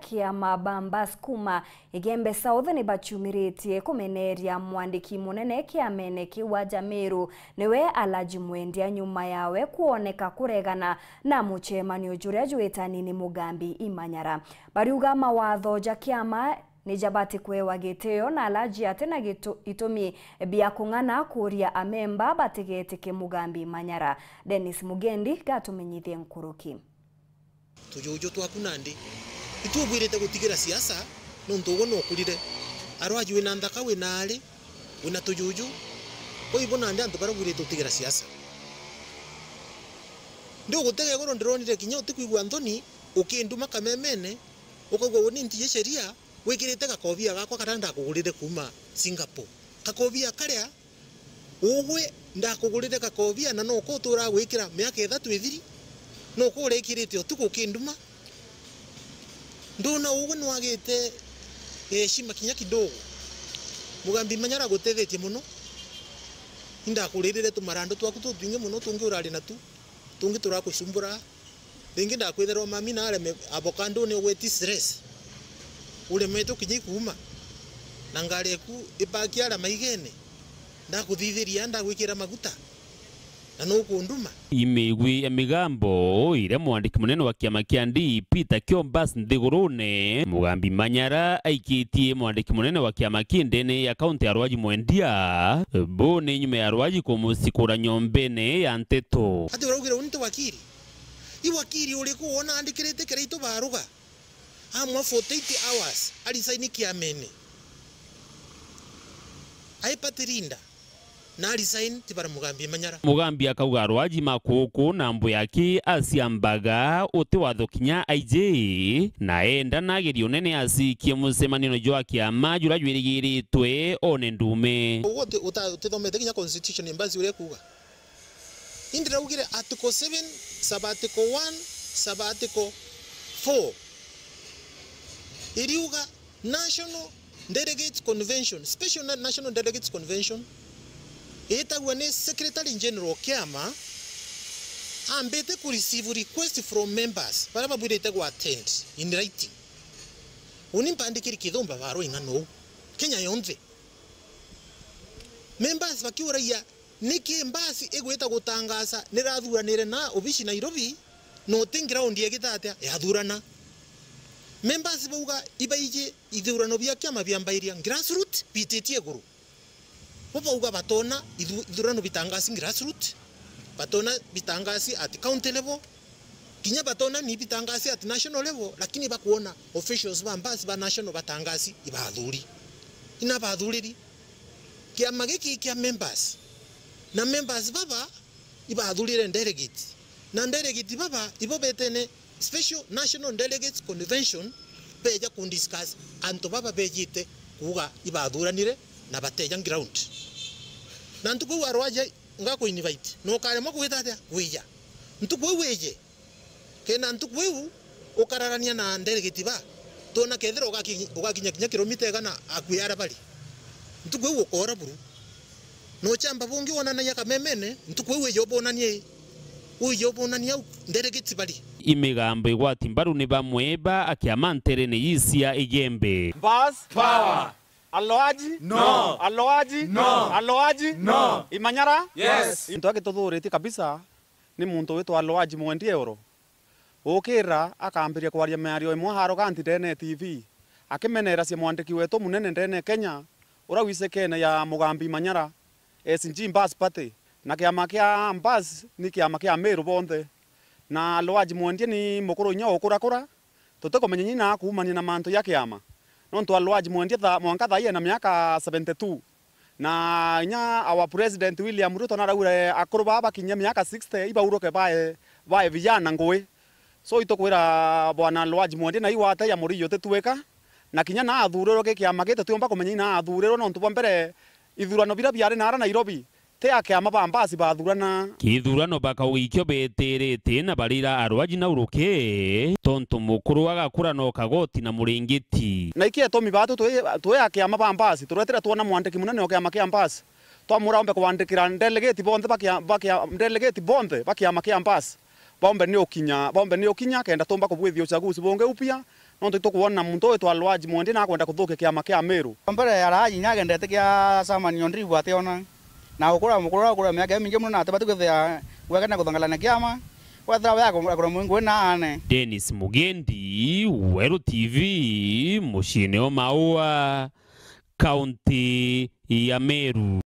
kĩama bamba skuma igembe south nĩ bachumirĩtie mwandiki munene mũnene kĩamene kĩu wa Nyamĩrũ Mwendia nyuma yawe kuoneka kuregana na mũcemanio juria jwĩtani nĩ Mugambi Imanyara bariuga mawatho ja kiama ni jabati kwewa gätĩo na alaji atĩ gitu itumi bia kung'ana kuria amemba batigetĩke Mugambi manyara Dennis Mugendi gatũmenyithie nkũrũki tũjũjũ twaku nandĩ itwobwirite gutigira siasa nontu uguo nukurire arwaji wina nthaka wina ari wina tujuju koibo nandi antu baria bwirite gutigira siasa ndi ugutega igoro ndironire kinya utikuigua nthoni ukinduma kamemene ukaigua uni ntiye sheria wikirite gakovia gakwa karia ndakugurire kuma singapore gakovia karia ugwe ndakugurire gakovia na no uko utura gwikira miaka ithatu ithiri no uko urikirite utuku ukinduma nduna uguo niwagite esi makinya kindogu mugambi manyaragutethetie muno indakuririre tumarando twaku tutwingi muno tungi urari natu tungi turakucumbura ringi ndakwithirwa mami nareme avoka nduni ugwetie stress uremete kinya ikuma na ngari ku ibaki ara maigene ndakuthithiria ndagwikira maguta na nugu nduma imigwi ya migambo iria mwandiki munene wa kiama kia DP ta Kiombas ndigurune mugambi Manyara aikiti mwandiki munene wa kiama kindene ya kaunti ya Rwaji mwendia bone nyume ya Rwaji kumusikura nyombene ya nteto ati urugira unito wakiri i wakiri uriku wona andikirete kira itu baruga amwa 48 hours ali saini kiamene aipatirinda na resign tibaramugambia manyara mugambia akauga rwajima kuku na mbu yake aciambaga uti watho kinya aije na enda na nagerio nene asikie mucemanio jwa kiama jura jwirigiritwe one ndume utithomete kinya constitution embassy ule kuga indira raugire article 7 sabatiko 1 sabatiko article 4 iriuga national delegates convention special national delegates convention etawa ne secretary general kiama ambete ku receive request from members bara babwire etawa attend in writing uni mpandikiri kithomba baro ing'ano kenya yonze members bakiuragia niki mbasi igwita gutangasa nirathuranire na obici nairobi no ti ground yegita atia yathurana members bauga ibaije ithurano bia kiama mbairia grassroots bititie guru bobauga batona ithurano bitangasi grassroot batona bitangasi at county level kinya batona ni bitangasi at national level lakini bakuona officials bambasi ba national batangasi ibathuri ina bathuriri kiama giki kia members na members baba le delegates na delegate baba ibo betene special national delegates convention beja kundiscuss anto baba bejite kuga ibathuranire na bateja ground na ntuko wa rwaje nga ku invite no kare mo kuita atia kuija ntuko weje ke na ntuko weu ukararania na nderegeti ba tona kethira ugakinya kinya kilomita gana akuyara bali ntuko weu ukora buru no chamba bungi onanaya kamemene ntuko weu yobonanie uyobonania nderegeti bali imigambo igwati mbaru ni bamweba akiamantere yisi ya igembe bas power aloaji no aloaji no aloaji no imanyara yes into agituthuriti kabisa ni muntu witwa aloaji mwendi euro ukira akambiria kwaria miario imwe haro ganti ndene tv akimenera cia mwandiki wetu munene ndene kenya wise wisekene ya mugambi manyara SNG bus Party na kiama kia bus ni kiama kia Meru bonde na aloaji mwendi ni mukuru nyo ukurakura tutekumenya nyina kumania na mantu ya kiama nontu alwaj mwendie mwanka thaia na miaka 72 na nya our president William Ruto naraure akuru baba kinya miaka 60 uroke bae bae vijana ngui so itokwira bwana alwaj mwendie na ta ya muri yote tuweka na kinya na athuriro ke kiama tuomba kumenya na athuriro nontu bwa mbere ithurano bira biare na ara Nairobi te akä ba ka wikyo bakaugikio betirite na barira arwaji na uruke tonto mukuru waga kura no kagoti na muringiti na ikia tomi batu twe akä mabambasi turetira twona mwandiki munene ke amakä ambasi amura ombe kwandikira ndelegeti bonthe ndelegeti bonthe bakiama kia mbasi bombe ni okinya bombe ni ukinya kenda tumba kubwithia chaguzi bonge upia nonto nontu tukuona muntu uyu twalwaji mwendi nakwenda kuthukia kiama kia meru mbere ya raji nyagende tikia samanio ndribwate ona na ukura mukura ukura miaka mingi muno na atibati kwithia kuthangala na kiama wethira wea akura mungu na ane Dennis Mugendi Weru TV muciini o maua kaunti ya Meru